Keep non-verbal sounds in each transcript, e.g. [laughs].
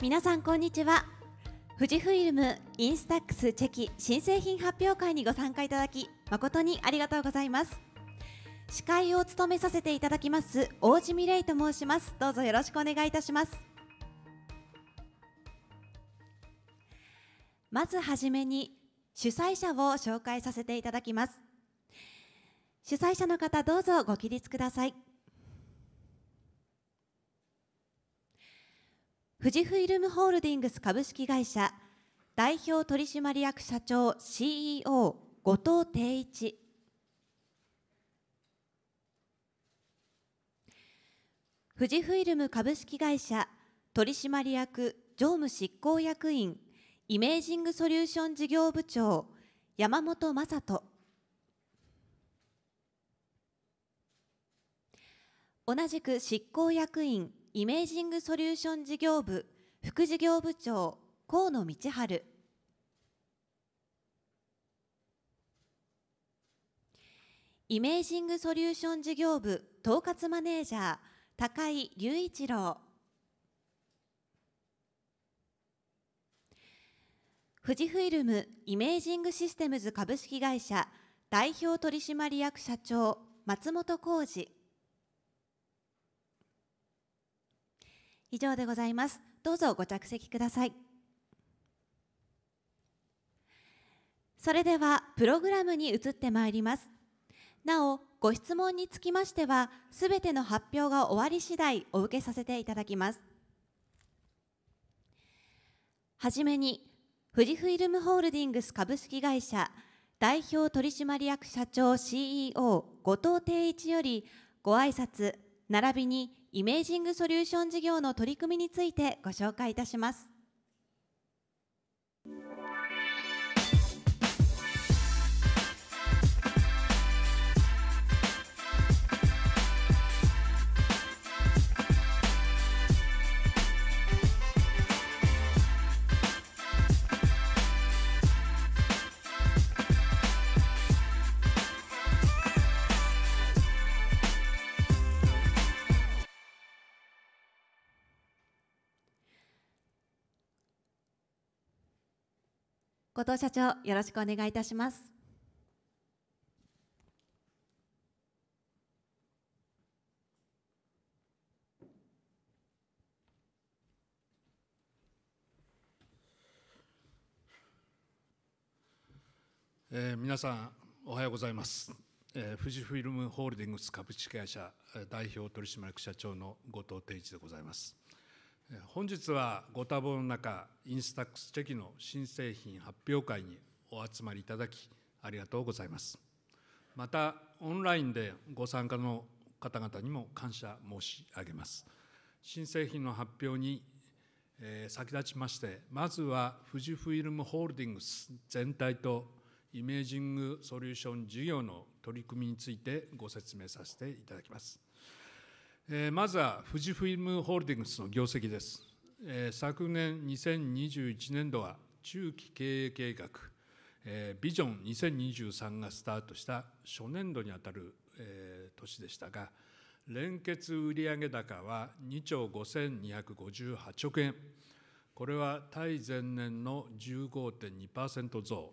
皆さんこんにちは富士フイルムインスタックスチェキ新製品発表会にご参加いただき誠にありがとうございます司会を務めさせていただきます大地美玲と申しますどうぞよろしくお願いいたしますまずはじめに主催者を紹介させていただきます主催者の方どうぞご起立ください富士フイルムホールディングス株式会社代表取締役社長 CEO 後藤定一富士フイルム株式会社取締役常務執行役員イメージングソリューション事業部長山本雅人同じく執行役員イメージングソリューション事業部副事業部長河野道春イメージングソリューション事業部統括マネージャー高井隆一郎富士フイルムイメージングシステムズ株式会社代表取締役社長松本浩二以上でございます。どうぞご着席ください。それではプログラムに移ってまいります。なお、ご質問につきましては、すべての発表が終わり次第お受けさせていただきます。はじめに、富士フイルムホールディングス株式会社代表取締役社長 CEO 後藤定一よりご挨拶並びにイメージングソリューション事業の取り組みについてご紹介いたします後藤社長、よろしくお願いいたします。え皆さんおはようございます、え富士フィルムホールディングス株式会社代表取締役社長の後藤定一でございます本日はご多忙の中、インスタックスチェキの新製品発表会にお集まりいただき、ありがとうございます。また、オンラインでご参加の方々にも感謝申し上げます。新製品の発表に先立ちまして、まずは富士フイルムホールディングス全体とイメージングソリューション事業の取り組みについてご説明させていただきます。まずは富士フィルムホールディングスの業績です。昨年2021年度は中期経営計画、ビジョン2023がスタートした初年度にあたる年でしたが、連結売上高は2兆5258億円、これは対前年の15.2%増、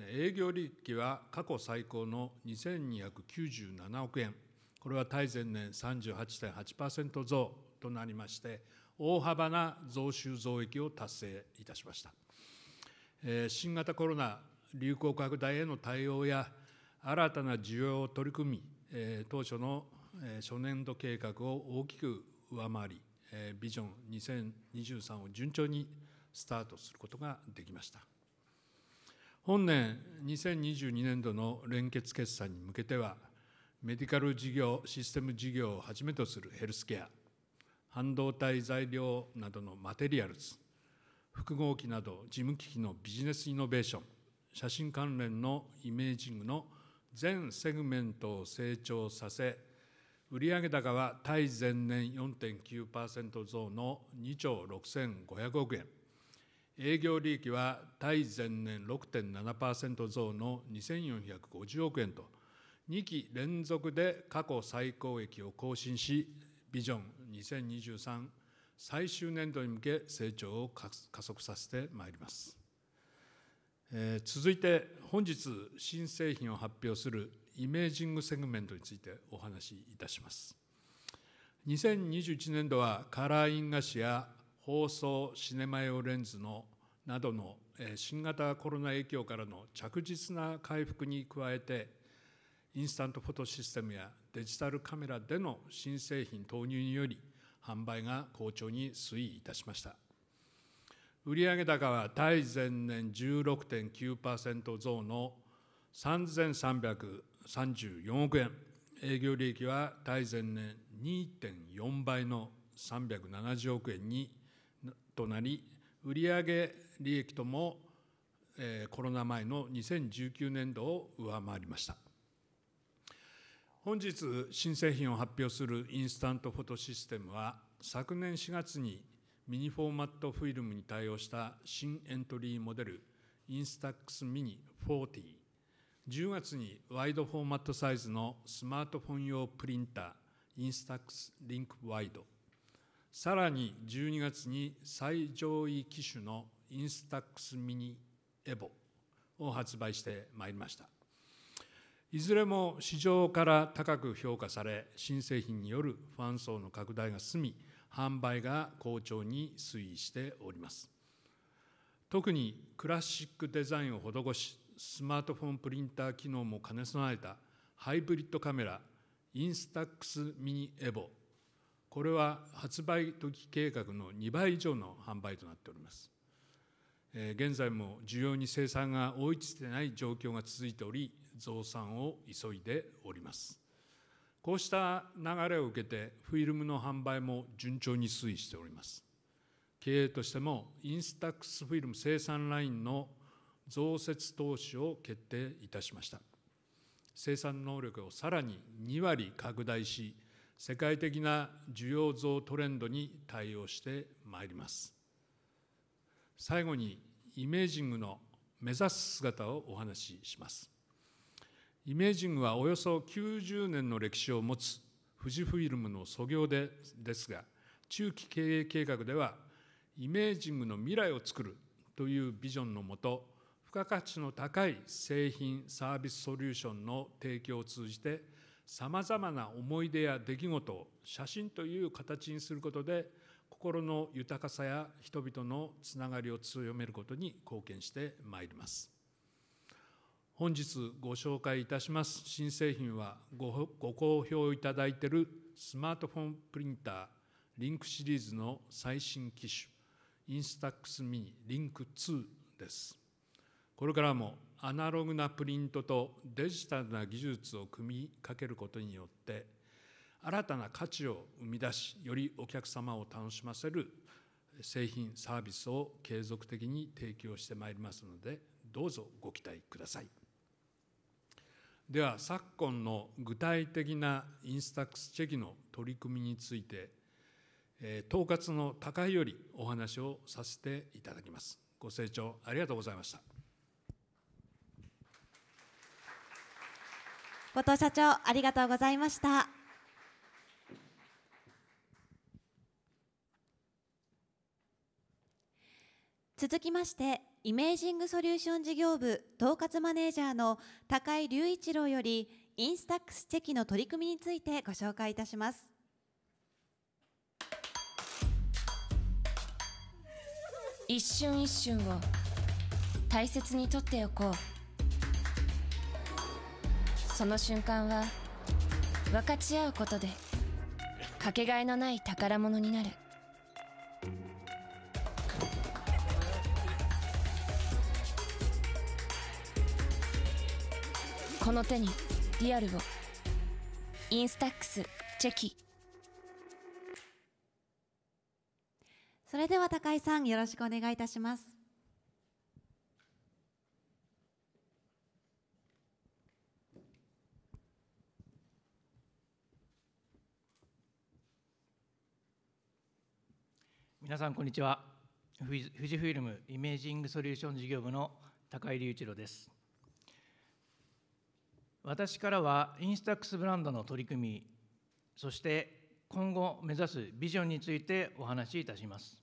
営業利益は過去最高の2297億円。これは対前年38.8%増となりまして大幅な増収増益を達成いたしました新型コロナ流行拡大への対応や新たな需要を取り組み当初の初年度計画を大きく上回りビジョン2023を順調にスタートすることができました本年2022年度の連結決算に向けてはメディカル事業システム事業をはじめとするヘルスケア半導体材料などのマテリアルズ複合機など事務機器のビジネスイノベーション写真関連のイメージングの全セグメントを成長させ売上高は対前年4.9%増の2兆6500億円営業利益は対前年6.7%増の2450億円と2期連続で過去最高益を更新し、ビジョン2023最終年度に向け成長を加速させてまいります。えー、続いて、本日新製品を発表するイメージングセグメントについてお話しいたします。2021年度はカラーインガシや放送シネマ用レンズのなどの新型コロナ影響からの着実な回復に加えてインスタントフォトシステムやデジタルカメラでの新製品投入により販売が好調に推移いたしました売上高は対前年16.9%増の3334億円営業利益は対前年2.4倍の370億円にとなり売上利益ともコロナ前の2019年度を上回りました本日新製品を発表するインスタントフォトシステムは昨年4月にミニフォーマットフィルムに対応した新エントリーモデルインスタックスミニ40 10月にワイドフォーマットサイズのスマートフォン用プリンターインスタックスリンクワイドさらに12月に最上位機種のインスタックスミニエボを発売してまいりましたいずれも市場から高く評価され新製品によるファン層の拡大が進み販売が好調に推移しております特にクラシックデザインを施しスマートフォンプリンター機能も兼ね備えたハイブリッドカメラインスタックスミニエボこれは発売時計画の2倍以上の販売となっております現在も需要に生産が追いついてない状況が続いており増産を急いでおりますこうした流れを受けてフィルムの販売も順調に推移しております経営としてもインスタックスフィルム生産ラインの増設投資を決定いたしました生産能力をさらに2割拡大し世界的な需要増トレンドに対応してまいります最後にイメージングの目指す姿をお話ししますイメージングはおよそ90年の歴史を持つ富士フイルムの創業でですが中期経営計画ではイメージングの未来を作るというビジョンのもと付加価値の高い製品サービスソリューションの提供を通じてさまざまな思い出や出来事を写真という形にすることで心の豊かさや人々のつながりを強めることに貢献してまいります。本日ご紹介いたします新製品はご好評いただいているスマートフォンプリンターリンクシリーズの最新機種インスタックスミニリンク2ですこれからもアナログなプリントとデジタルな技術を組みかけることによって新たな価値を生み出しよりお客様を楽しませる製品サービスを継続的に提供してまいりますのでどうぞご期待ください。では昨今の具体的なインスタックスチェキの取り組みについて、えー、統括の高井よりお話をさせていただきますご清聴ありがとうございました後藤社長ありがとうございました続きましてイメージングソリューション事業部統括マネージャーの高井隆一郎よりインスタックスチェキの取り組みについてご紹介いたします。一瞬一瞬を大切にとっておこうその瞬間は分かち合うことでかけがえのない宝物になる。この手にリアルをインスタックスチェキそれでは高井さんよろしくお願いいたしますみなさんこんにちは富士フィルムイメージングソリューション事業部の高井隆一郎です私からはインスタックスブランドの取り組みそして今後目指すビジョンについてお話しいたします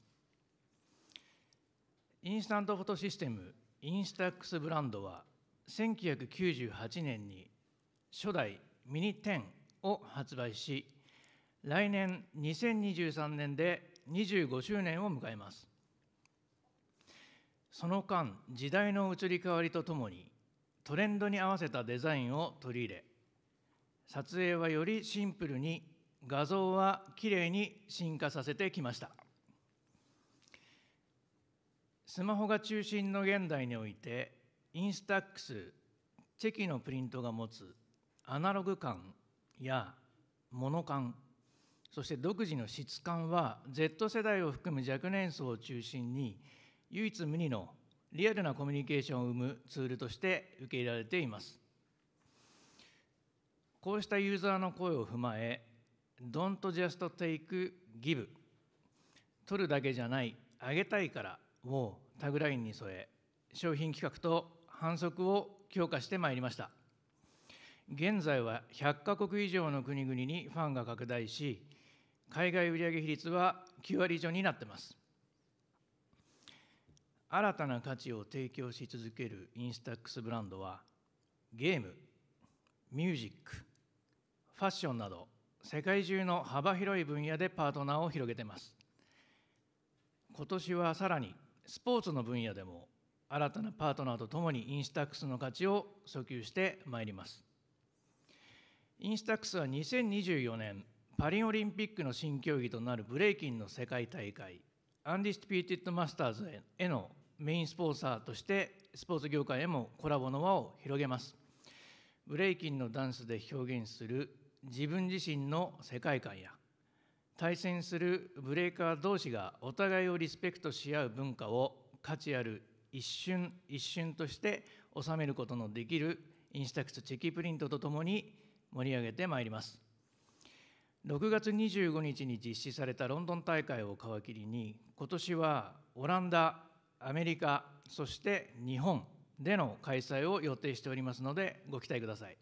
インスタントフォトシステムインスタックスブランドは1998年に初代ミニ10を発売し来年2023年で25周年を迎えますその間時代の移り変わりとともにトレンドに合わせたデザインを取り入れ撮影はよりシンプルに画像はきれいに進化させてきましたスマホが中心の現代においてインスタックスチェキのプリントが持つアナログ感やモノ感そして独自の質感は Z 世代を含む若年層を中心に唯一無二のリアルなコミュニケーションを生むツールとして受け入れられていますこうしたユーザーの声を踏まえ Don't just take give 取るだけじゃないあげたいからをタグラインに添え商品企画と反則を強化してまいりました現在は100カ国以上の国々にファンが拡大し海外売上比率は9割以上になってます新たな価値を提供し続けるインスタックスブランドはゲームミュージックファッションなど世界中の幅広い分野でパートナーを広げてます今年はさらにスポーツの分野でも新たなパートナーとともにインスタックスの価値を訴求してまいりますインスタックスは2024年パリオリンピックの新競技となるブレイキンの世界大会アンディスピーティッドマスターズへのメインスポンサーとしてスポーツ業界へもコラボの輪を広げますブレイキンのダンスで表現する自分自身の世界観や対戦するブレーカー同士がお互いをリスペクトし合う文化を価値ある一瞬一瞬として収めることのできるインスタクスチェキプリントとともに盛り上げてまいります6月25日に実施されたロンドン大会を皮切りに今年はオランダアメリカそして日本での開催を予定しておりますのでご期待ください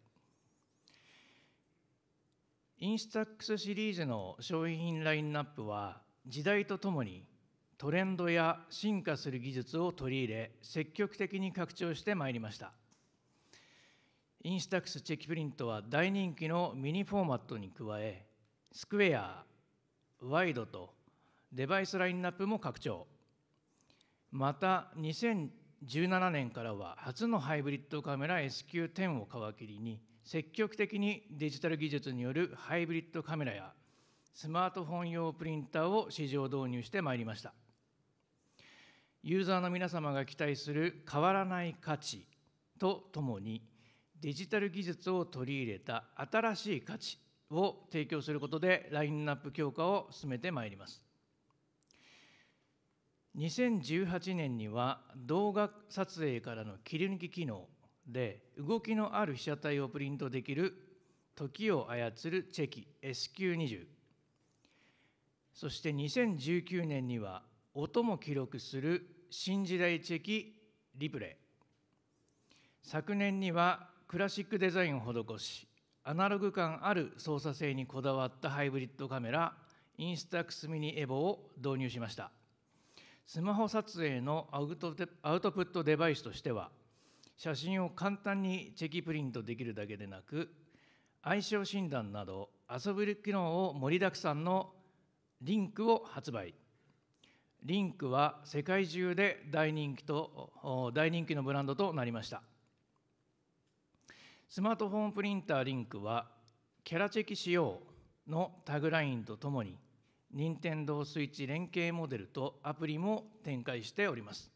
インスタックスシリーズの商品ラインナップは時代とともにトレンドや進化する技術を取り入れ積極的に拡張してまいりましたインスタックスチェキプリントは大人気のミニフォーマットに加えスクエアワイドとデバイスラインナップも拡張また2017年からは初のハイブリッドカメラ SQ10 を皮切りに積極的にデジタル技術によるハイブリッドカメラやスマートフォン用プリンターを市場導入してまいりましたユーザーの皆様が期待する変わらない価値とともにデジタル技術を取り入れた新しい価値を提供することでラインナップ強化を進めてまいります2018年には動画撮影からの切り抜き機能で動きのある被写体をプリントできる時を操るチェキ SQ20 そして2019年には音も記録する新時代チェキリプレイ昨年にはクラシックデザインを施しアナログ感ある操作性にこだわったハイブリッドカメラインスタックスミニエボを導入しましたスマホ撮影のアウトアウトプットデバイスとしては写真を簡単にチェキプリントできるだけでなく相性診断など遊ぶる機能を盛りだくさんのリンクを発売リンクは世界中で大人気と大人気のブランドとなりましたスマートフォンプリンターリンクはキャラチェキ仕様のタグラインとともに任天堂スイッチ連携モデルとアプリも展開しております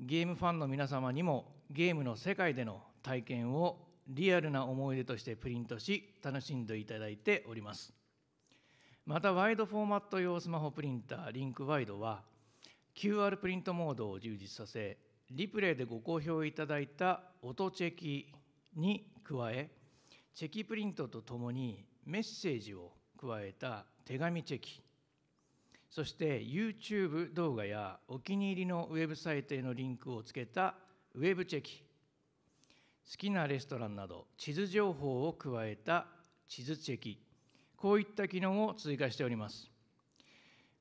ゲームファンの皆様にもゲームの世界での体験をリアルな思い出としてプリントし楽しんでいただいておりますまたワイドフォーマット用スマホプリンターリンクワイドは QR プリントモードを充実させリプレイでご好評いただいた音チェキに加えチェキプリントとともにメッセージを加えた手紙チェキそして YouTube 動画やお気に入りのウェブサイトへのリンクをつけたウェブチェキ好きなレストランなど地図情報を加えた地図チェキこういった機能を追加しております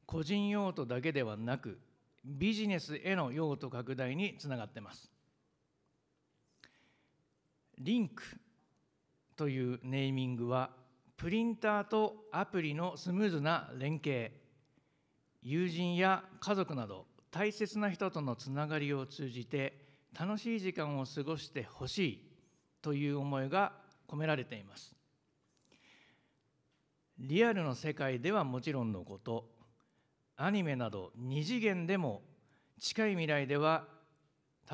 個人用途だけではなくビジネスへの用途拡大につながってますリンクというネーミングはプリンターとアプリのスムーズな連携友人や家族など大切な人とのつながりを通じて楽しい時間を過ごしてほしいという思いが込められていますリアルの世界ではもちろんのことアニメなど二次元でも近い未来では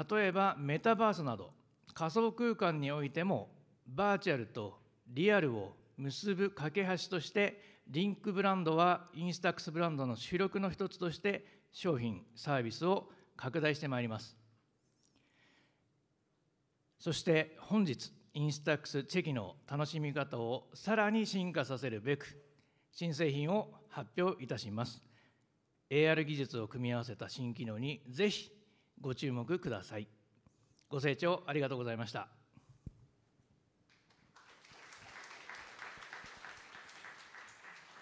例えばメタバースなど仮想空間においてもバーチャルとリアルを結ぶ架け橋としてリンクブランドはインスタックスブランドの主力の一つとして商品サービスを拡大してまいりますそして本日インスタックスチェキの楽しみ方をさらに進化させるべく新製品を発表いたします AR 技術を組み合わせた新機能にぜひご注目くださいご清聴ありがとうございました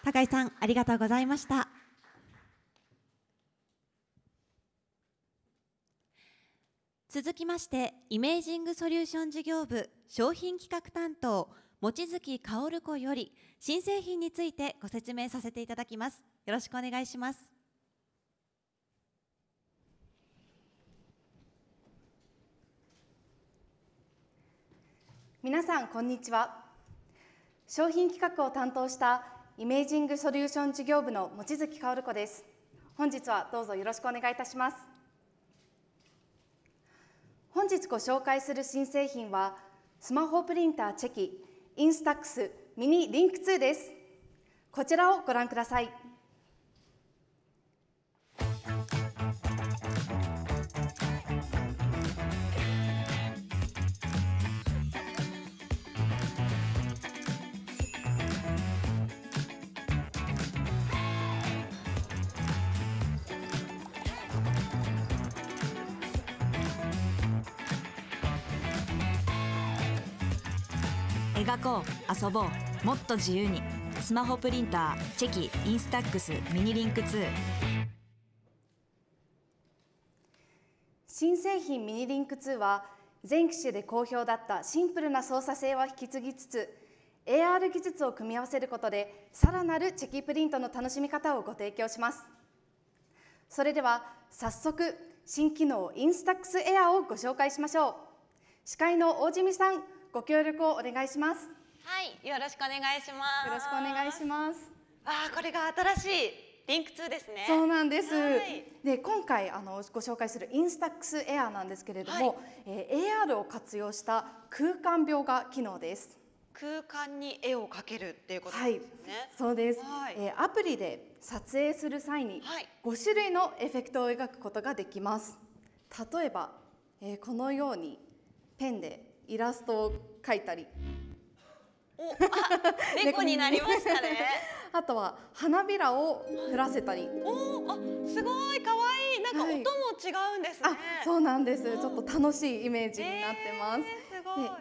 高井さんありがとうございました続きましてイメージングソリューション事業部商品企画担当望月薫子より新製品についてご説明させていただきますよろしくお願いします皆さんこんにちは商品企画を担当したイメージングソリューション事業部の望月薫子です本日はどうぞよろしくお願いいたします本日ご紹介する新製品はスマホプリンターチェキインスタックスミニリンク2ですこちらをご覧ください描こう遊ぼうもっと自由にスマホプリンターチェキインスタックスミニリンク2新製品ミニリンク2は全機種で好評だったシンプルな操作性は引き継ぎつつ AR 技術を組み合わせることでさらなるチェキプリントの楽しみ方をご提供しますそれでは早速新機能インスタックスエアをご紹介しましょう司会の大地美さんご協力をお願いします。はい、よろしくお願いします。よろしくお願いします。あ、これが新しいリンク2ですね。そうなんです。で、今回あのご紹介するインスタックスエアなんですけれども、はい、えー、AR を活用した空間描画機能です。空間に絵を描けるっていうことですね、はい。そうです。はい、えー、アプリで撮影する際にはい、5種類のエフェクトを描くことができます。例えば、えー、このようにペンでイラストを描いたりおあ猫になりましたね [laughs] あとは花びらを降らせたりおお、あすごい可愛いいなんか音も違うんです、ねはい、あそうなんですちょっと楽しいイメージになってます、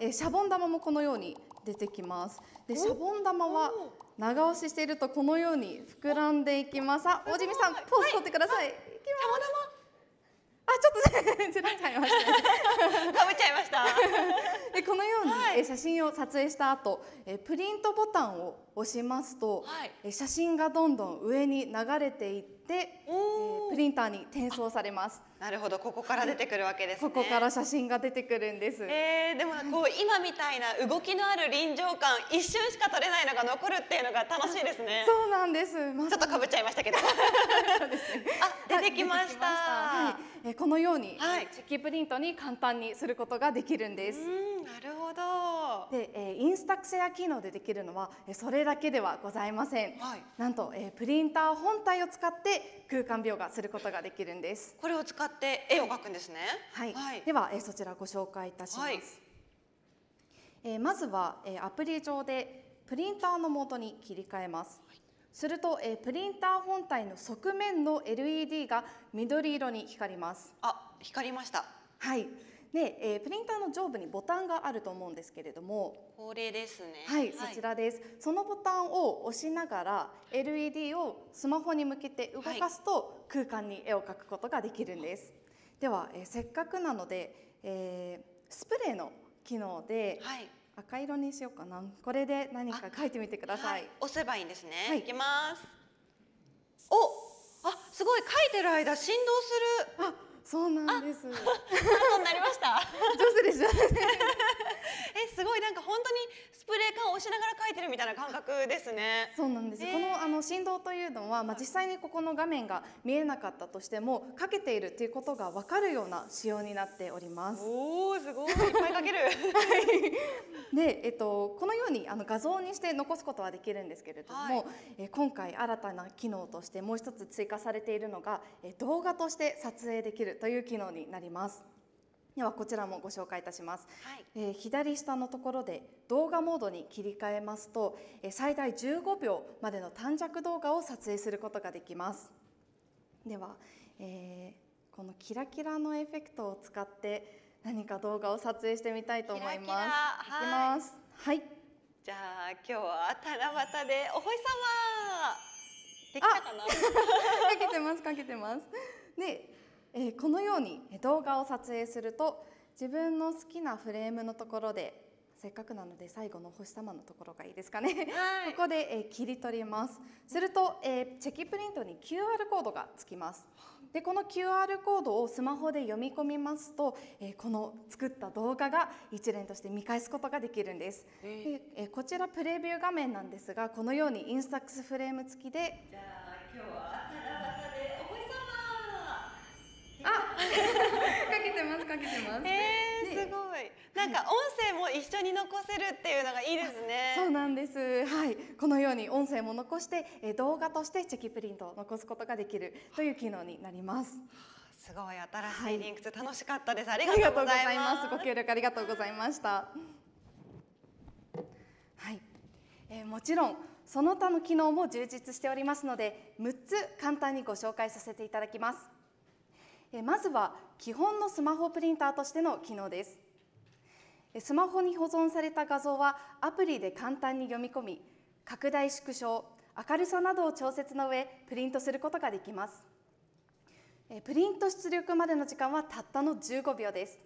えー、すシャボン玉もこのように出てきますでシャボン玉は長押ししているとこのように膨らんでいきますあ大地さんポーズ取ってください、はい、いきますちょっとね、[laughs] ちらちゃいました、かぶっちゃいました。[laughs] で、このように、はい、写真を撮影した後、プリントボタンを押しますと、はい、写真がどんどん上に流れていって。で、えー、プリンターに転送されます。なるほど、ここから出てくるわけです、ね、ここから写真が出てくるんです。えー、でもこう今みたいな動きのある臨場感、一瞬しか撮れないのが残るっていうのが楽しいですね。[laughs] そうなんです。ま、ちょっとかぶっちゃいましたけど。[laughs] あ、出てきました。はい、えー、このように、はい、チェキプリントに簡単にすることができるんです。なるほど。で、えー、インスタクシェア機能でできるのは、それだけではございません。はい、なんと、えー、プリンター本体を使ってで空間描画することができるんです。これを使って絵を描くんですね。はい。はい、では、えそちらご紹介いたします。はい、えまずは、えアプリ上でプリンターのモードに切り替えます。すると、えプリンター本体の側面の LED が緑色に光ります。あ、光りました。はい。で、えー、プリンターの上部にボタンがあると思うんですけれどもこれですねはい、そちらですそのボタンを押しながら LED をスマホに向けて動かすと空間に絵を描くことができるんです、はい、では、えー、せっかくなので、えー、スプレーの機能で、はい、赤色にしようかなこれで何か描いてみてください、押せばいいんですね、はい、いきますおあすごい描いてる間振動するあそうなんです。ハーなりました。上手でした、えすごいなんか本当にスプレー缶を押しながら書いてるみたいな感覚ですね。そうなんです。えー、このあの振動というのはまあ実際にここの画面が見えなかったとしてもかけているということがわかるような仕様になっております。おおすごいいっぱいかける。は [laughs] い。でえっとこのようにあの画像にして残すことはできるんですけれども、はい、え今回新たな機能としてもう一つ追加されているのがえ動画として撮影できる。という機能になります。ではこちらもご紹介いたします、はい、えー、左下のところで動画モードに切り替えますと、えー、最大15秒までの短尺動画を撮影することができますでは、えー、このキラキラのエフェクトを使って何か動画を撮影してみたいと思いますはいきますはいじゃあ今日は七夕でお星様できたかな [laughs] かけてますかけてますでえこのように動画を撮影すると自分の好きなフレームのところでせっかくなので最後の星様のところがいいですかね、はい、[laughs] ここで、え切り取りますすると、えチェキプリントに QR コードがつきますでこの QR コードをスマホで読み込みますと、えこの作った動画が一連として見返すことができるんです、でえこちらプレビュー画面なんですがこのようにインスタックスフレーム付きでじゃあ今日はかけてますかけてます。えー、すごい。なんか音声も一緒に残せるっていうのがいいですね。そうなんです。はい、このように音声も残して、え動画としてチェキプリントを残すことができるという機能になります。すごい新しいリンクス、楽しかったです。ありがとうございます。ご協力ありがとうございました。はい、えー、もちろんその他の機能も充実しておりますので6つ簡単にご紹介させていただきます。まずは基本のスマホプリンターとしての機能ですスマホに保存された画像はアプリで簡単に読み込み拡大縮小明るさなどを調節の上プリントすることができますプリント出力までの時間はたったの15秒です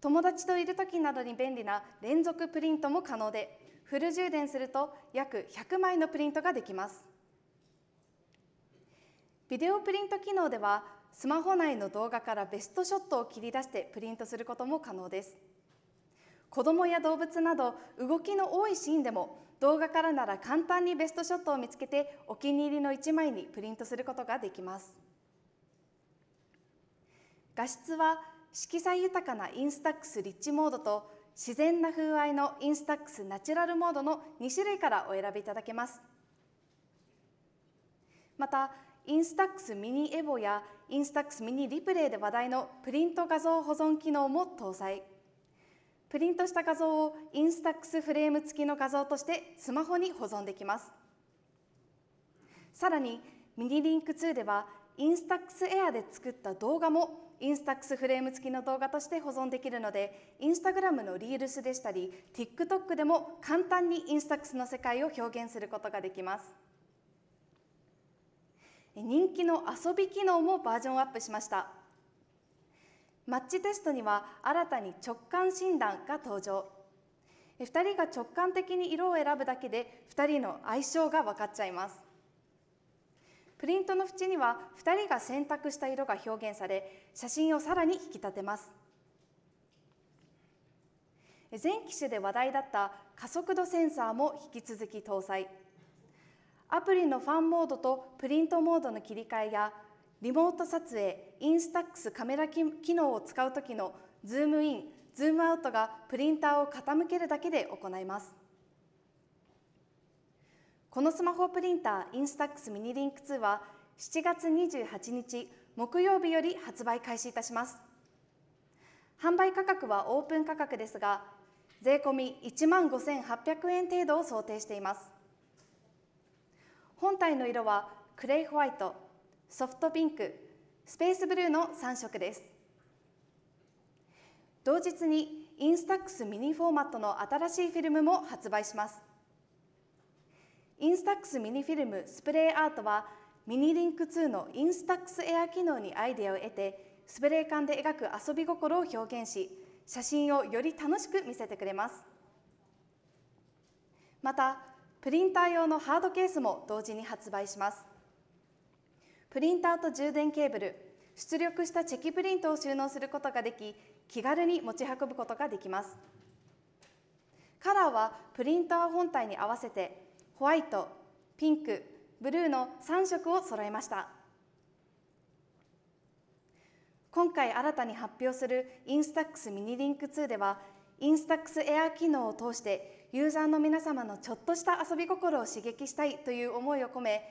友達といる時などに便利な連続プリントも可能でフル充電すると約100枚のプリントができますビデオプリント機能ではスマホ内の動画からベストショットを切り出してプリントすることも可能です子どもや動物など動きの多いシーンでも動画からなら簡単にベストショットを見つけてお気に入りの1枚にプリントすることができます画質は色彩豊かなインスタックスリッチモードと自然な風合いのインスタックスナチュラルモードの2種類からお選びいただけますまたインスタックスミニエボやインスタックスミニリプレイで話題のプリント画像保存機能も搭載プリントした画像をインスタックスフレーム付きの画像としてスマホに保存できますさらにミニリンク2ではインスタックスエアで作った動画もインスタックスフレーム付きの動画として保存できるのでインスタグラムのリールスでしたり TikTok でも簡単にインスタックスの世界を表現することができます。人気の遊び機能もバージョンアップしましたマッチテストには新たに直感診断が登場2人が直感的に色を選ぶだけで2人の相性が分かっちゃいますプリントの縁には2人が選択した色が表現され写真をさらに引き立てます前機種で話題だった加速度センサーも引き続き搭載。アプリのファンモードとプリントモードの切り替えやリモート撮影インスタックスカメラ機能を使う時のズームインズームアウトがプリンターを傾けるだけで行いますこのスマホプリンターインスタックスミニリンク2は7月28日木曜日より発売開始いたします販売価格はオープン価格ですが税込1万5800円程度を想定しています本体の色はクレイホワイトソフトピンクスペースブルーの3色です同日にインスタックスミニフォーマットの新しいフィルムも発売しますインスタックスミニフィルムスプレーアートはミニリンク2のインスタックスエア機能にアイデアを得てスプレー缶で描く遊び心を表現し写真をより楽しく見せてくれますまたプリンター用のハードケースも同時に発売しますプリンターと充電ケーブル出力したチェキプリントを収納することができ気軽に持ち運ぶことができますカラーはプリンター本体に合わせてホワイト、ピンク、ブルーの3色を揃えました今回新たに発表するインスタックスミニリンク2ではインスタックスエア機能を通してユーザーの皆様のちょっとした遊び心を刺激したいという思いを込め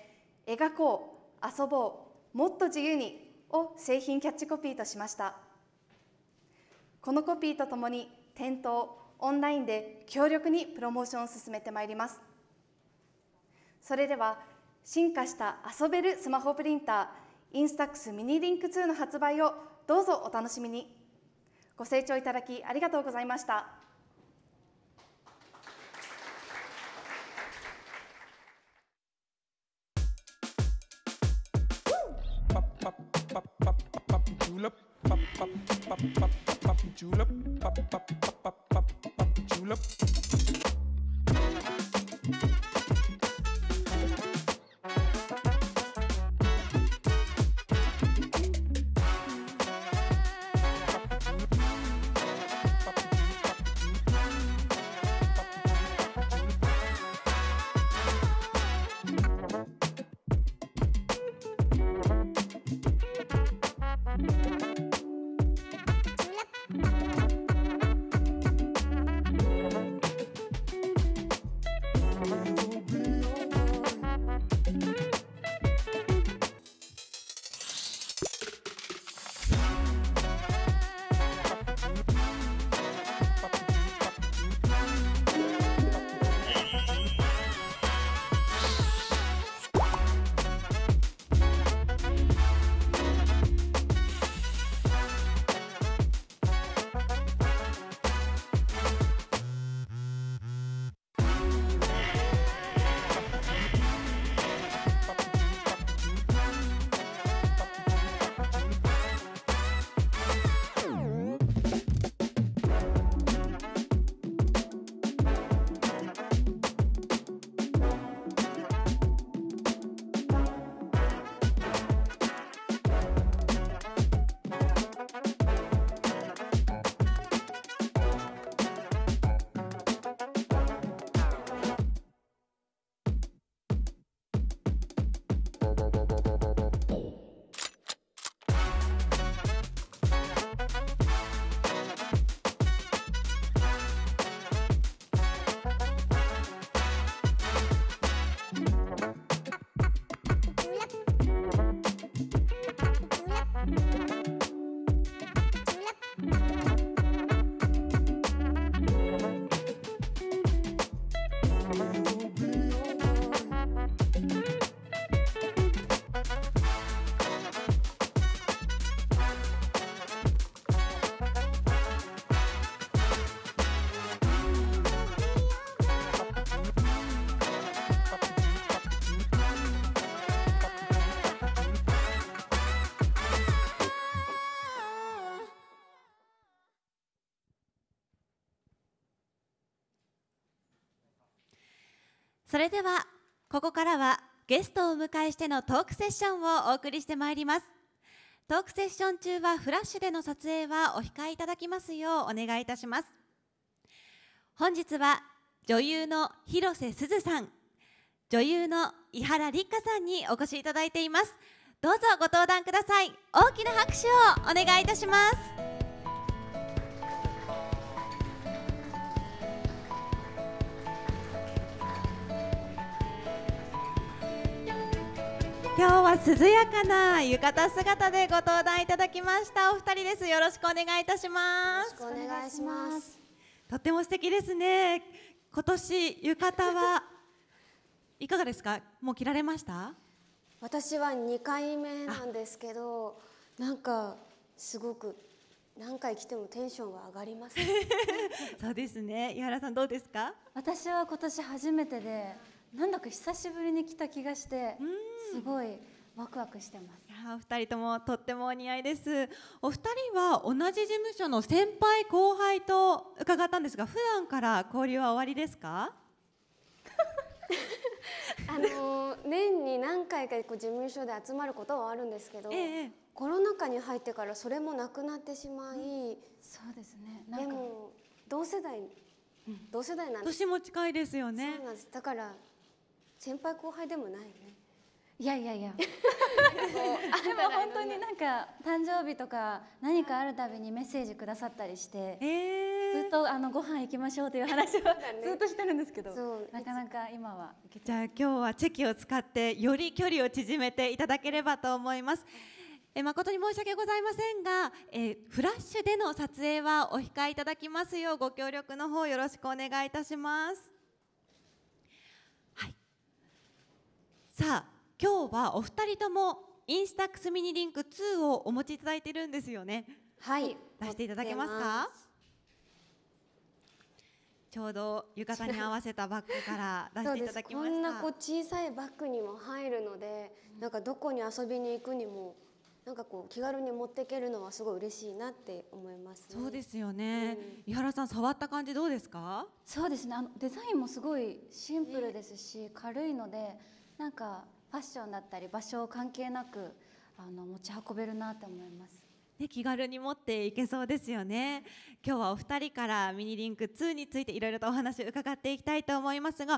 描こう遊ぼうもっと自由にを製品キャッチコピーとしましたこのコピーとともに店頭オンラインで強力にプロモーションを進めてまいりますそれでは進化した遊べるスマホプリンターインスタックスミニリンク2の発売をどうぞお楽しみにご清聴いただきありがとうございました。julep, julep. それではここからはゲストをお迎えしてのトークセッションをお送りしてまいりますトークセッション中はフラッシュでの撮影はお控えいただきますようお願いいたします本日は女優の広瀬すずさん女優の伊原立花さんにお越しいただいていますどうぞご登壇ください大きな拍手をお願いいたします今日は涼やかな浴衣姿でご登壇いただきましたお二人ですよろしくお願いいたしますよろしくお願いしますとっても素敵ですね今年浴衣は [laughs] いかがですかもう着られました私は2回目なんですけどなんかすごく何回来てもテンションは上がります、[laughs] そうですね井原さんどうですか私は今年初めてでなんだか久しぶりに来た気がしてすごいワクワクしてますいや二人ともとってもお似合いですお二人は同じ事務所の先輩後輩と伺ったんですが普段から交流は終わりですか [laughs] あのー、年に何回かこう事務所で集まることはあるんですけど、ええ、コロナ禍に入ってからそれもなくなってしまい、うん、そうですねでも同世代、うん、同世代なんです年も近いですよねだから先輩後輩でもないねいやいやいや [laughs] でも本当になんか誕生日とか何かあるたびにメッセージくださったりして、えー、ずっとあのご飯行きましょうという話はずっとしてるんですけど、なかなか今はじゃあ今日はチェキを使ってより距離を縮めていただければと思います。え誠に申し訳ございませんが、えフラッシュでの撮影はお控えいただきますようご協力の方よろしくお願いいたします。さあ今日はお二人ともインスタックスミニリンク2をお持ちいただいてるんですよねはい出していただけますかちょうど浴衣に合わせたバッグから出していただきましたこんなこう小さいバッグにも入るので、なんかどこに遊びに行くにもなんかこう気軽に持っていけるのはすごい嬉しいなって思います、ね、そうですよね、うん、井原さん触った感じどうですかそうですねあのデザインもすごいシンプルですし、軽いのでなんかファッションだったり場所関係なくあの持ち運べるなと思います。ね、気軽に持っていけそうですよね今日はお二人からミニリンク2についていろいろとお話を伺っていきたいと思いますが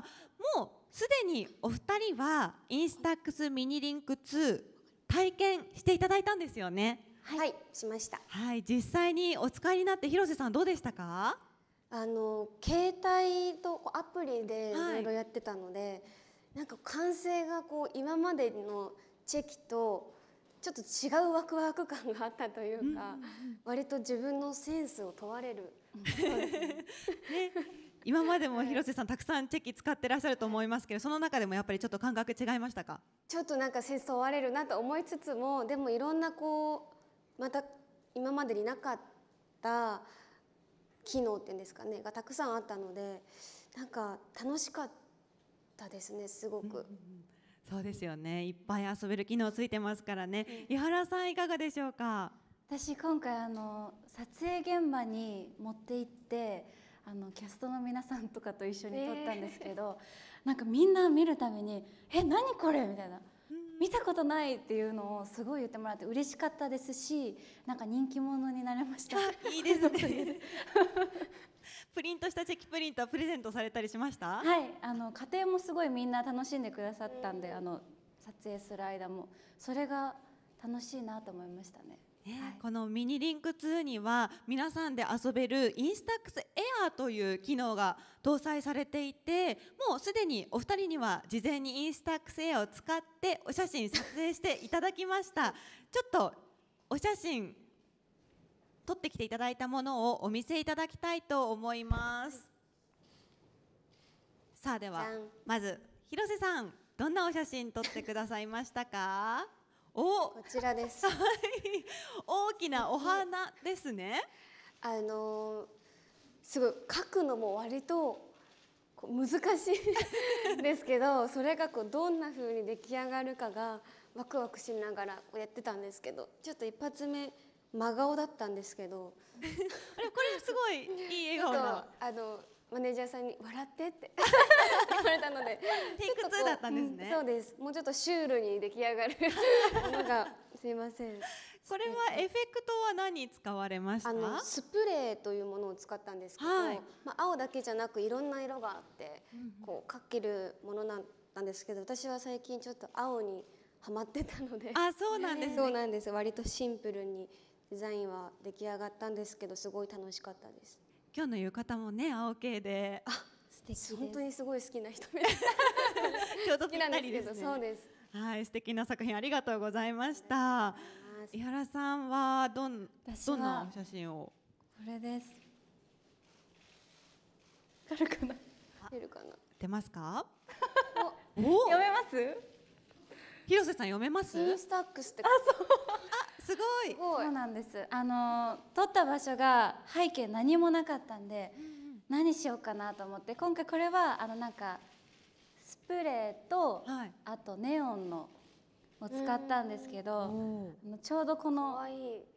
もうすでにお二人はインスタックスミニリンク2体験していただいたんですよねはい、はい、しましたはい実際にお使いになって広瀬さんどうでしたかあの携帯とアプリでいろいろやってたので、はいなんか完成がこう今までのチェキとちょっと違うワクワク感があったというか、うんうん、割と自分のセンスを問われる。[laughs] 今までも広瀬さん、たくさんチェキ使ってらっしゃると思いますけど、その中でもやっぱりちょっと感覚違いましたか。ちょっとなんかセンス問われるなと思いつつも、でもいろんなこう、また今までになかった機能っていうんですかね、がたくさんあったので、なんか楽しかった。たですねすごく。うんうんうんそうですよね。いっぱい遊べる機能ついてますからね。伊原さんいかがでしょうか。私今回あの撮影現場に持って行って。あのキャストの皆さんとかと一緒に撮ったんですけど、えー、なんかみんな見るために「え何これ?」みたいな見たことないっていうのをすごい言ってもらって嬉しかったですしなんか人気者になれましたいいですねプリントしたチェキプリントはプレゼントされたりしましたはいあの家庭もすごいみんな楽しんでくださったんであの撮影する間もそれが楽しいなと思いましたねこのミニリンク2には皆さんで遊べるインスタックスエアーという機能が搭載されていてもうすでにお二人には事前にインスタックスエアを使ってお写真撮影していただきましたちょっとお写真撮ってきていただいたものをお見せいただきたいと思いますさあではまず広瀬さんどんなお写真撮ってくださいましたかおこちらです、[laughs] 大きなお花ですね。あのー、すごい書くのも割と難しいですけど [laughs] それがこうどんな風に出来上がるかがワクワクしながらやってたんですけどちょっと一発目真顔だったんですけど [laughs] あれこれすごいいい笑顔だ。あのマネージャーさんに「笑って」って [laughs] 言われたのでテイク2だったんですね、うん、そうですもうちょっとシュールに出来上がる [laughs] のがすいませんこれはエフェクトは何使われましたあのスプレーというものを使ったんですけど、はい、まあ、青だけじゃなくいろんな色があってこうかけるものなんですけど私は最近ちょっと青にはまってたのであそうなんです、ね、そうなんです割とシンプルにデザインは出来上がったんですけどすごい楽しかったです今日の浴衣もね青系であ素敵本当にすごい好きな人ちょうどぴったりですねそうですはい素敵な作品ありがとうございました伊原さんはどんどんな写真をこれですわかるかな出るかな出ますか [laughs] お読めます広瀬さん読めますインスタックスってあそうあすごいそうなんですあの撮った場所が背景何もなかったんで、うんうん、何しようかなと思って今回これはあのなんかスプレーと、はい、あとネオンのを使ったんですけどちょうどこの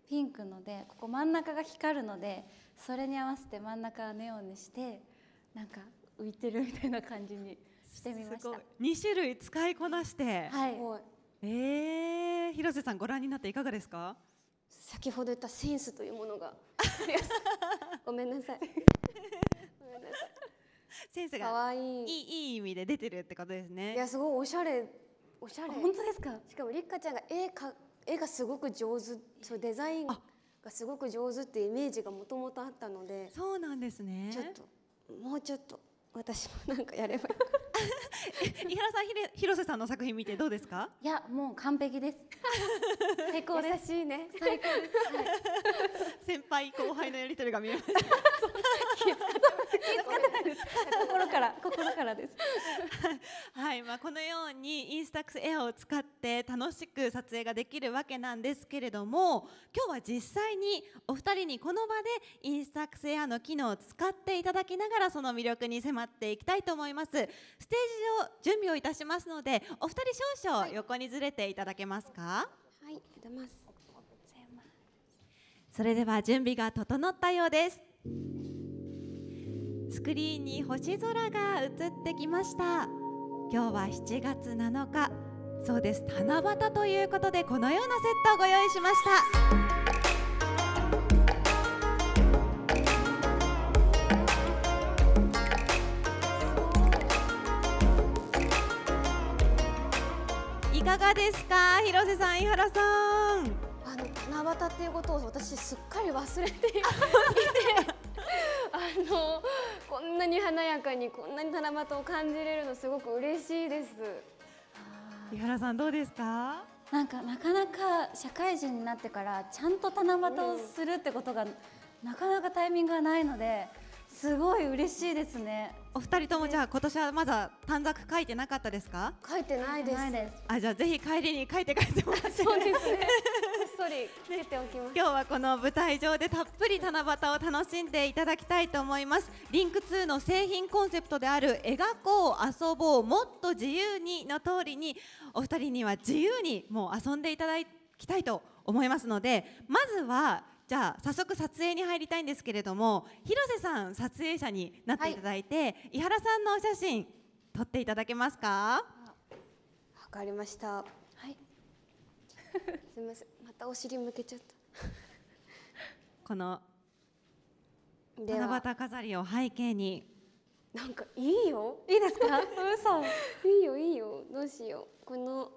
ピンクのでここ真ん中が光るのでそれに合わせて真ん中はネオンにしてなんか浮いてるみたいな感じに。してみました2種類使いこなしてはいえー、広瀬さんご覧になっていかがですか先ほど言ったセンスというものが [laughs] ごめんなさいごめんなさいセンスが可愛いいいい意味で出てるってことですねいやすごいおしゃれおしゃれ本当ですかしかもりっかちゃんが絵か絵がすごく上手そうデザインがすごく上手ってイメージがもともとあったのでそうなんですねちょっともうちょっと私もなんかやればいいか [laughs] 井原さんひれ広瀬さんの作品見てどうですかいやもう完璧です [laughs] 最高です優しいね最高です、はい、先輩後輩のやりとりが見えます心から心からですはい、まあこのようにインスタックスエアを使って楽しく撮影ができるわけなんですけれども今日は実際にお二人にこの場でインスタックスエアの機能を使っていただきながらその魅力に迫っていきたいと思いますスステージの準備をいたしますのでお二人少々横にずれていただけますかはいいますそれでは準備が整ったようですスクリーンに星空が映ってきました今日は7月7日そうです七夕ということでこのようなセットをご用意しましたいかがですか広瀬さん井原さんあの七夕っていうことを私すっかり忘れていて [laughs] あのこんなに華やかにこんなに七夕を感じれるのすごく嬉しいです井原さんどうですかなんかなかなか社会人になってからちゃんと七夕をするってことがなかなかタイミングがないのですごい嬉しいですねお二人ともじゃあ今年はまだ短冊書いてなかったですか？書いてないです。あじゃあぜひ帰りに書いて帰ってもらって。そうですね。[laughs] こっそりつけておきます。今日はこの舞台上でたっぷり七夕を楽しんでいただきたいと思います。リンク2の製品コンセプトである描こう遊ぼうもっと自由にの通りにお二人には自由にもう遊んでいただきたいと思いますので、まずはじゃあ早速撮影に入りたいんですけれども広瀬さん撮影者になっていただいて、はい、井原さんのお写真撮っていただけますかわかりましたはい [laughs] すみませんまたお尻向けちゃった [laughs] この七夕飾りを背景になんかいいよいいですか嘘 [laughs] いいよいいよどうしようこの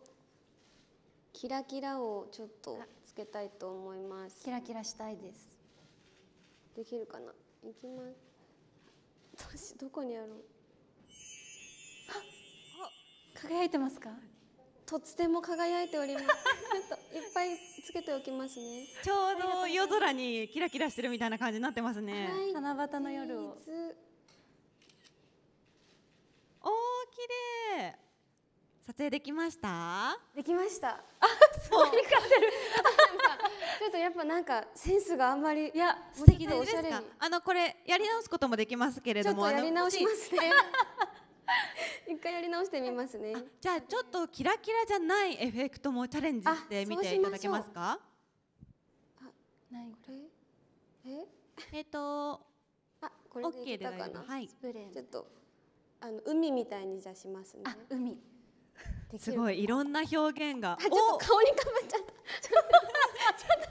キラキラをちょっとけたいと思いますキラキラしたいですできるかな行きます私どこにやろう輝いてますかとつても輝いておりますちょっといっぱいつけておきますねちょうど夜空にキラキラしてるみたいな感じになってますね、七夕の夜をおー綺麗撮影できましたできましたあすごい感じるちょっとやっぱなんかセンスがあんまりいや素敵でおしゃれあのこれやり直すこともできますけれどもやり直しますね [laughs] 一回やり直してみますねじゃあちょっとキラキラじゃないエフェクトもチャレンジしてみていただけますかあないこれええっ、とあこれでいけたかな、はい、ちょっとあの海みたいにじゃしますね海すごいいろんな表現が。ちょっと顔にかぶっちゃった。ちょっと待って、ちょっと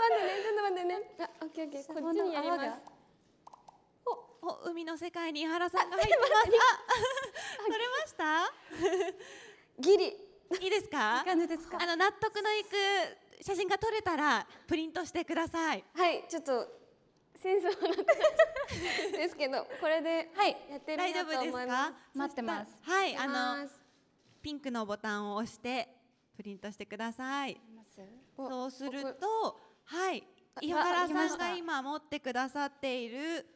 待ってね、ちょっと待ってね。あ、オッケーオッケー、こっちにやります。お、お、海の世界に井原さんが入ってます。あ、取れました。ギリ。いいですか。いいすかあの納得のいく写真が撮れたら、プリントしてください。はい、ちょっと。戦争なってですけどこれではいやってる大丈夫ですか待ってますはいあのピンクのボタンを押してプリントしてくださいそうするとはい岩原さんが今持ってくださっている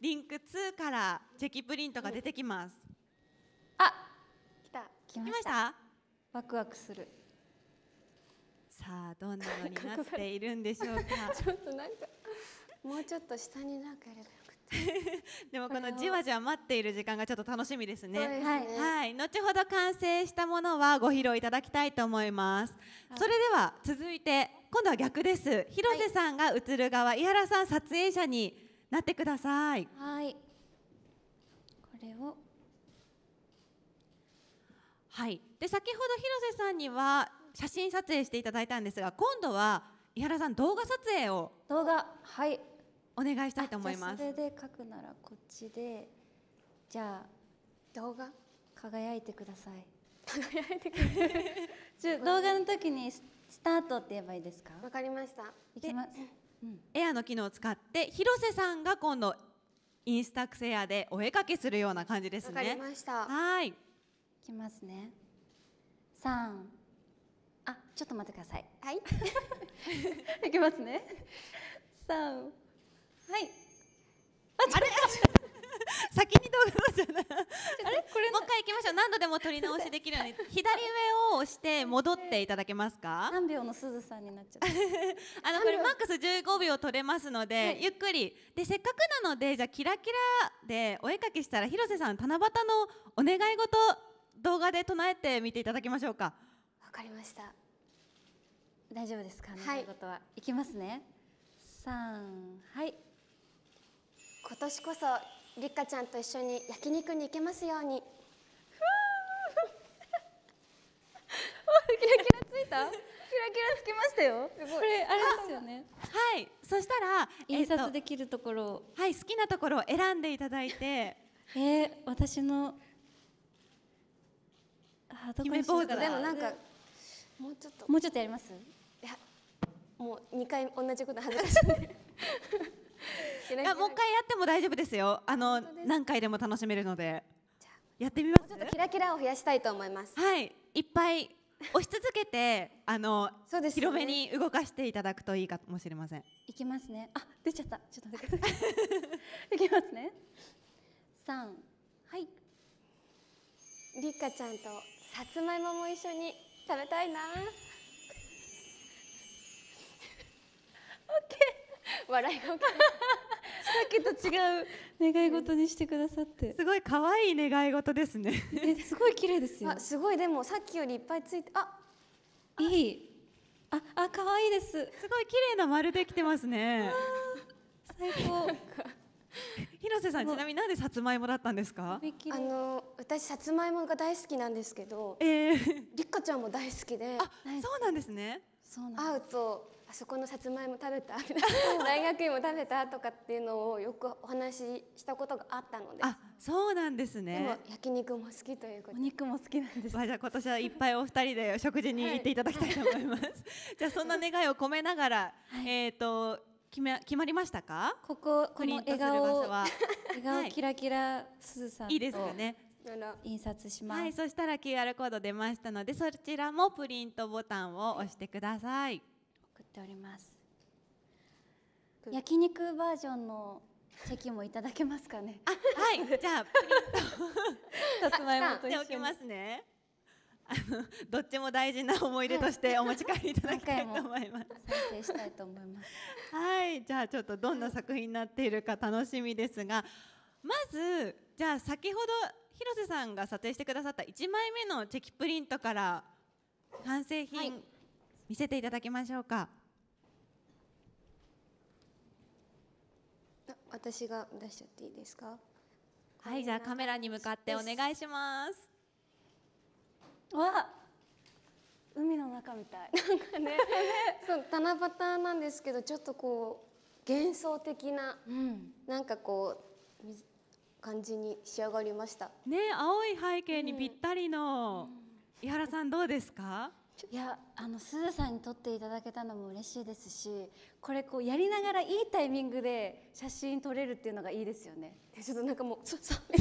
リンク2からチェキプリントが出てきます、うん、あ来た来ましたワクワクするさあどんなのになっているんでしょうか [laughs] ちょっとなんかもうちょっと下になんか入れたくて [laughs] でもこのじわじわ待っている時間がちょっと楽しみですね、ね、はい、後ほど完成したものはご披露いただきたいと思いますそれでは続いて今度は逆です広瀬さんが映る側、はい、井原さん撮影者になってくださいはいこれをはいで先ほど広瀬さんには写真撮影していただいたんですが今度は伊原さん動画撮影を動画はいお願いしたいと思いますそれで書くならこっちでじゃあ動画輝いてください輝いてください [laughs] ちょ動画の時にスタートって言えばいいですかわかりましたいきます、うん、エアの機能を使って広瀬さんが今度インスタクセアでお絵かきするような感じですねわかりましたはいいきますね三ちょっと待ってください。はい。[laughs] いきますね。さはい。あれ。[laughs] 先に動画じゃない。あれ、これ、もう一回いきましょう。何度でも撮り直しできるように、[laughs] 左上を押して戻っていただけますか。何秒のすずさんになっちゃう。あの、これマックス十五秒取れますので、はい、ゆっくり。で、せっかくなので、じゃ、キラキラでお絵かきしたら、広瀬さん、七夕のお願い事。動画で唱えてみていただきましょうか。わかりました。大丈夫ですかはいことは、い、きますね3はい今年こそりっかちゃんと一緒に焼肉に行けますように [laughs] キラキラついたキラキラつきましたよこれあれですよねはいそしたら印刷できるところ、えっと、はい好きなところを選んでいただいてえー、私のあどこにしようかなでもなんかもうちょっともうちょっとやりますもう2回同じこと恥ずかしいんいやもう一回やっても大丈夫ですよあの何回でも楽しめるのでやってみますちょっとキラキラを増やしたいと思いますはいいっぱい押し続けてあのそうです、ね、広めに動かしていただくといいかもしれませんいきますねあ出ちゃったちょっと待ってください [laughs] いきますね3はいりっかちゃんとさつまいもも一緒に食べたいなオッケー笑いがさっきと違う願い事にしてくださってすごい可愛い願い事ですねえすごい綺麗ですよあすごいでもさっきよりいっぱいついてあいいああ可愛いですすごい綺麗な丸できてますね最高 [laughs] 広瀬さんちなみになんでさつまいもだったんですかあの私さつまいもが大好きなんですけどええー、りっかちゃんも大好きであそうなんですねそうなん会うとあそこのさつまいも食べた大学院芋食べたとかっていうのをよくお話ししたことがあったのであそうなんですねでも焼肉も好きということお肉も好きなんです、[laughs] まあ、じゃあ今年はいっぱいお二人で食事に行っていただきたいと思います、はい、じゃあそんな願いを込めながら、はい、えっ、ー、と決め決まりましたかこここの笑顔笑顔キラキラすずさん、はい、いですかね印刷します、はい、そしたら QR コード出ましたのでそちらもプリントボタンを押してくださいております焼肉バージョンのチェキもいただけますかねはい [laughs] じゃあプリッとさつまいもと一緒ますねあのどっちも大事な思い出としてお持ち帰りいただきたいと思います。再生したいと思います。はい、じゃあちょっとどんな作品になっているか楽しみですが、まずじゃあ先ほど広瀬さんが撮影してくださった1枚目のチェキプリントから完成品、見せていただきましょうか。はい私が出しちゃっていいですかはいじゃあカメラに向かってお願いしますわ海の中みたいなんかね [laughs] そう七夕なんですけどちょっとこう幻想的な、うん、なんかこう感じに仕上がりましたね青い背景にぴったりの、うん、井原さんどうですかいやあのすずさんに撮っていただけたのも嬉しいですしこれこうやりながらいいタイミングで写真撮れるっていうのがいいですよねちょっとなんかもう「そうそう」ここ!」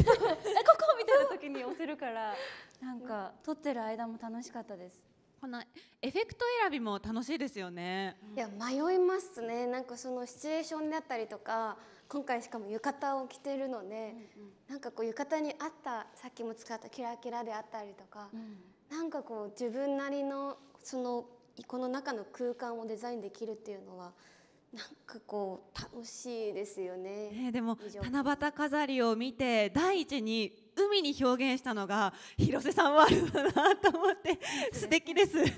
みたいな時に押せるからなんか撮ってる間も楽しかったですこのエフェクト選びも楽しいですよねいや迷いますねなんかそのシチュエーションであったりとか今回しかも浴衣を着てるので、うんうん、なんかこう浴衣に合ったさっきも使ったキラキラであったりとか、うんなんかこう自分なりのそのこの中の空間をデザインできるっていうのはなんかこう楽しいですよね。えねでも七夕飾りを見て第一に海に表現したのが広瀬さんはあるなと思って、素敵です。です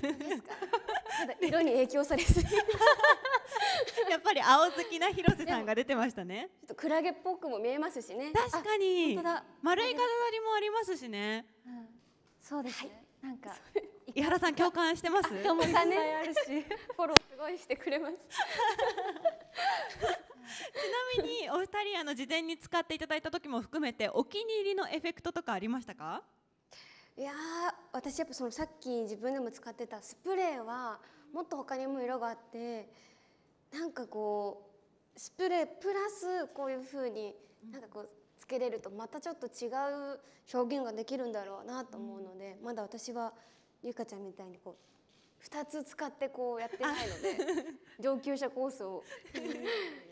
色に影響されすぎ [laughs] やっぱり青好きな広瀬さんが出てましたね。ちょっとクラゲっぽくも見えますしね。確かに。だ丸い飾りもありますしね。うん、そうです、ねはいなんか井原さん共感してます？共感ね。あるし、フォローすごいしてくれます。ちなみにお二人あの事前に使っていただいた時も含めてお気に入りのエフェクトとかありましたか？いや私やっぱそのさっき自分でも使ってたスプレーはもっと他にも色があってなんかこうスプレープラスこういうふうになんかこうけれるとまたちょっと違う表現ができるんだろうなと思うので、まだ私はゆかちゃんみたいにこう2つ使ってこうやってないので [laughs] 上級者コースを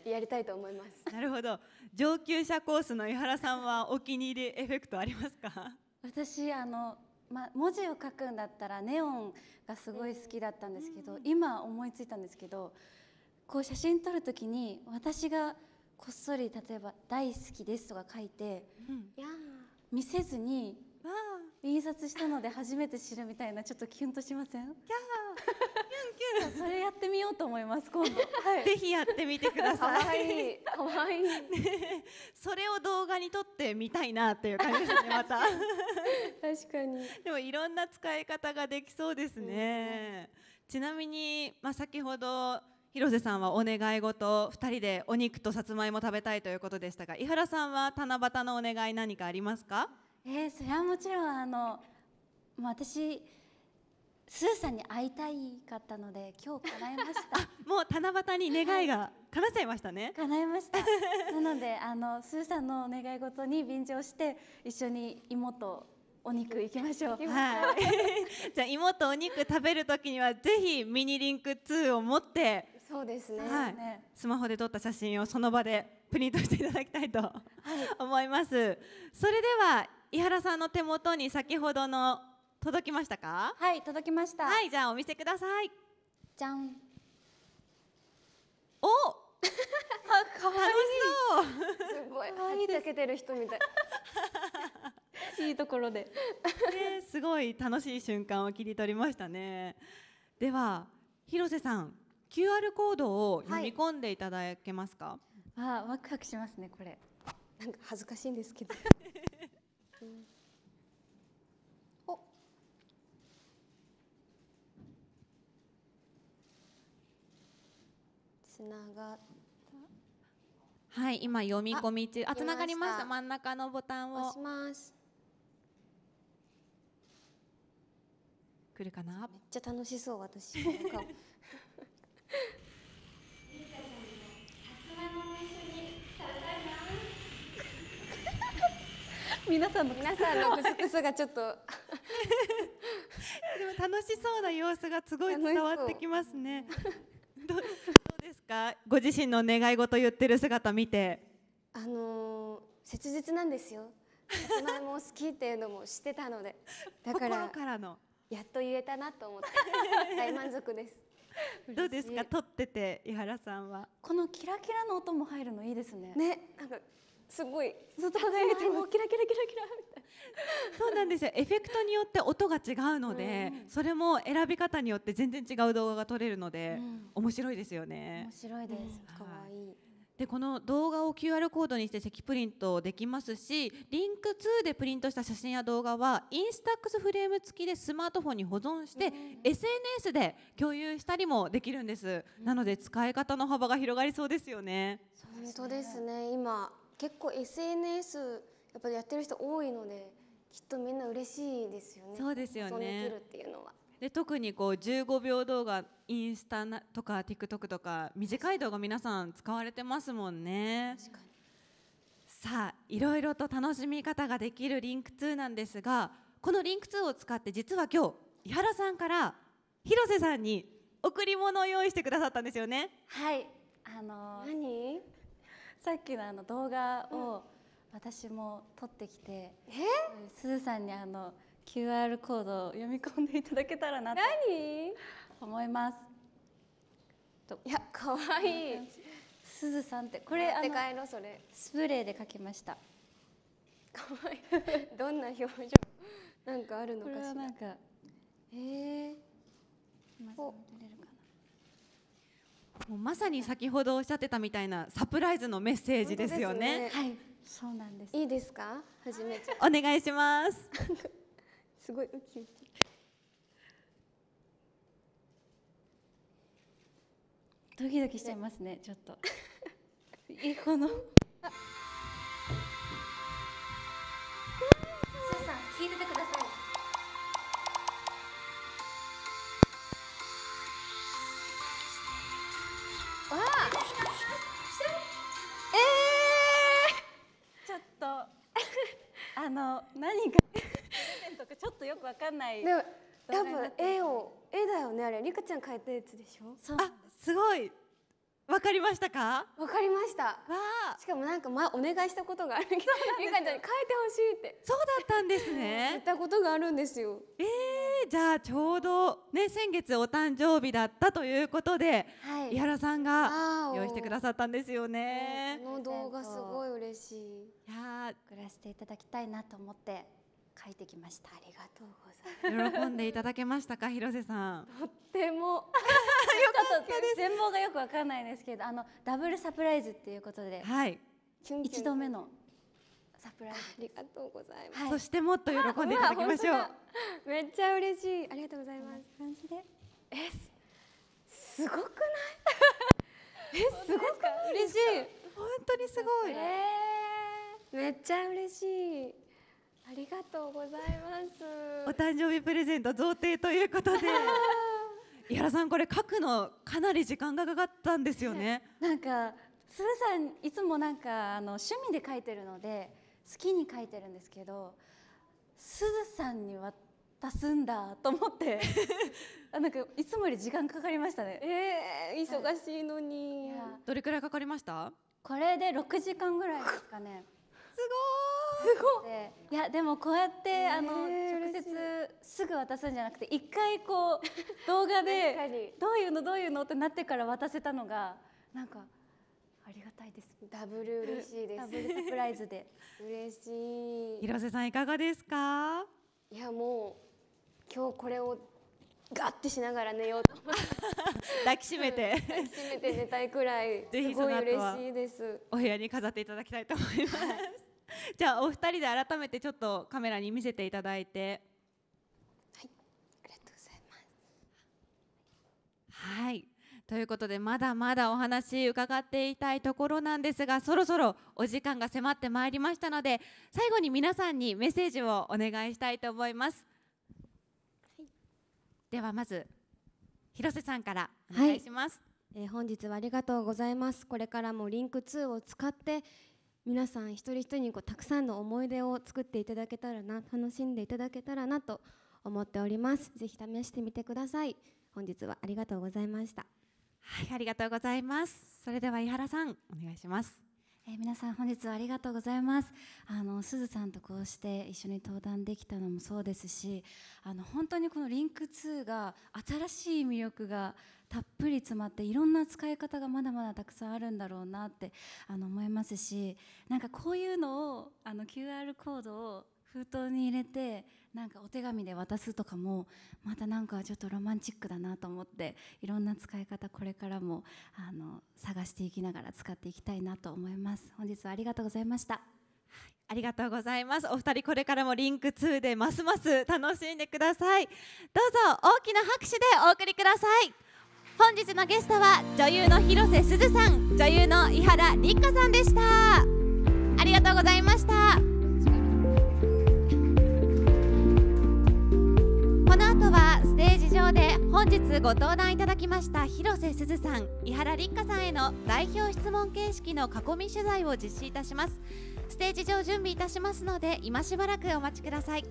やりたいと思いますなるほど上級者コースの井原さんはお気に入りエフェクトありますか私あのま文字を書くんだったらネオンがすごい好きだったんですけど、今思いついたんですけどこう写真撮る時に私がこっそり例えば「大好きです」とか書いて、見せずに印刷したので初めて知るみたいなちょっとキュンとしませんキ [laughs] それやってみようと思います今度、はい、ぜひやってみてください可愛いい、ね、[laughs] それを動画に撮ってみたいなという感じですねまた [laughs] 確かにでもいろんな使い方ができそうですね、うん、ちなみにまあ先ほど広瀬さんはお願い事2人でお肉とさつまいも食べたいということでしたが井原さんは七夕のお願い何かありますかえー、それはもちろんあの私スーさんに会いたいかったので今日叶えました [laughs] もう七夕に願いが叶っちゃいましたね、はい、叶えました [laughs] なのであのスーさんのお願い事に便乗して一緒に妹お肉行きましょう。はい、[laughs] じゃあ芋お肉食べる時にはぜひミニリンク2を持ってそうですね、はいスマホで撮った写真をその場でプリントしていただきたいと、[laughs] 思いますそれでは伊原さんの手元に先ほどの届きましたかはい届きましたはいじゃあお見せくださいじゃんお [laughs] あかわいいすごいかわいいゃけてる人みたい [laughs] いいところで、ね、すごい楽しい瞬間を切り取りましたねでは広瀬さん QR コードを読み込んでいただけますか、はい、あワクワクしますねこれなんか恥ずかしいんですけど、[laughs] おつながはい今読み込み中あつながりました真ん中のボタンを押します来るかなめっちゃ楽しそう私皆さんの皆さんのクスクスがちょっと [laughs] でも楽しそうな様子がすごい伝わってきますね。[laughs] どうですかご自身の願い事言ってる姿見て。あのー、切実なんですよ。前も好きっていうのも知ってたので。だからやっと言えたなと思って [laughs] 大満足です。どうですか撮ってて伊原さんはこのキラキラの音も入るのいいですねねなんかすごいずっと輝いてもキラキラキラキラみたいなそうなんですよエフェクトによって音が違うので、うん、それも選び方によって全然違う動画が撮れるので、うん、面白いですよね面白いです、うん、かわいいでこの動画を QR コードにして赤プリントできますしリンク2でプリントした写真や動画はインスタックスフレーム付きでスマートフォンに保存して SNS で共有したりもできるんです、なので使い方の幅が広がりそうですよね本当ですね今結構 SNS やっぱりやってる人多いのできっとみんな嬉しいですよねそうですよねできるっていうのはで特にこう15秒動画インスタとか TikTok とか短い動画皆さん使われてますもんね。さあいろいろと楽しみ方ができるリンク2なんですがこのリンク2を使って実は今日伊原さんから広瀬さんに贈り物を用意してくださったんですよね。はいあの何さっきのあの動画を、私も撮ってきて、うん、えすずさんにあの「QR コードを読み込んでいただけたらなと思いますいや可愛いすずさんってこれあのそれスプレーで描きました可愛い [laughs] どんな表情なんかあるのかしらなんかえー、おもうまさに先ほどおっしゃってたみたいなサプライズのメッセージですよね。ねはい、そうなんです。いいですか、始めちゃん。お願いします。[laughs] すごいウキウキ。ドキドキしちゃいますね、ちょっと。え、この。さ聞いててください。わあ。ええー、ちょっと。あの、何か。かちょっとよくわかんないでも多分絵を絵だよねあれりかちゃん描いたやつでしょそうあすごいわかりましたかわかりましたわしかもなんか前お願いしたことがあるけどりかちゃんに書いてほしいってそうだったんですね言ったことがあるんですよえー、じゃあちょうどね先月お誕生日だったということで、はい、井原さんが用意してくださったんですよね、この動画すごい嬉しいいや暮らしていただきたいなと思って書いてきましたありがとうございます喜んでいただけましたか広瀬さんとっても [laughs] 全貌がよくわかんないですけどあのダブルサプライズっていうことで、はい、一度目のサプライズありがとうございます、はい、そしてもっと喜んでいただきましょう、まめっちゃ嬉しいありがとうございます感じでえすごくないえすごく嬉しい本当にすごい、えー、めっちゃ嬉しいありがとうございますお誕生日プレゼント贈呈ということで [laughs] 井原さんこれ書くのかなり時間がかかったんですよねなんかすずさんいつもなんかあの趣味で書いてるので好きに書いてるんですけどすずさんに渡すんだと思って [laughs] あ、なんかいつもより時間かかりましたねえー、忙しいのに、はい、どれくらいかかりましたこれで6時間ぐらいですかね [laughs] すごいすごいやでもこうやってあの直接すぐ渡すんじゃなくて一回こう動画で [laughs] どういうのどういうのってなってから渡せたのがなんかありがたいです。ダブル嬉しいです。[laughs] ダブルサプライズで [laughs] 嬉しい。広瀬さんいかがですか？いやもう今日これをガッてしながら寝ようと思って抱きしめて抱きしめて寝たいくらいすごい嬉しいです。お部屋に飾っていただきたいと思います。はい [laughs] じゃあお二人で改めてちょっとカメラに見せていただいて。はい、ありがとうございます。はい。ということでまだまだお話伺っていたいところなんですがそろそろお時間が迫ってまいりましたので最後に皆さんにメッセージをお願いしたいと思います、はい、ではまず広瀬さんからお願いします、はい、えー、本日はありがとうございますこれからもリンク2を使って皆さん一人一人にこうたくさんの思い出を作っていただけたらな楽しんでいただけたらなと思っておりますぜひ試してみてください本日はありがとうございましたはいありがとうございますそれでは井原さんお願いしますえー、皆さん本日はありがとうございますあのすずさんとこうして一緒に登壇できたのもそうですしあの本当にこのリンク2が新しい魅力がたっぷり詰まっていろんな使い方がまだまだたくさんあるんだろうなってあの思いますしなんかこういうのをあの QR コードを封筒に入れてなんかお手紙で渡すとかもまたなんかちょっとロマンチックだなと思っていろんな使い方これからもあの探していきながら使っていきたいなと思います本日はありがとうございました、はい、ありがとうございますお二人これからもリンク2でますます楽しんでくださいどうぞ大きな拍手でお送りください本日のゲストは女優の広瀬すずさん女優の伊原莉花さんでしたありがとうございますこの後はステージ上で本日ご登壇いただきました広瀬すずさん伊原立花さんへの代表質問形式の囲み取材を実施いたしますステージ上準備いたしますので今しばらくお待ちください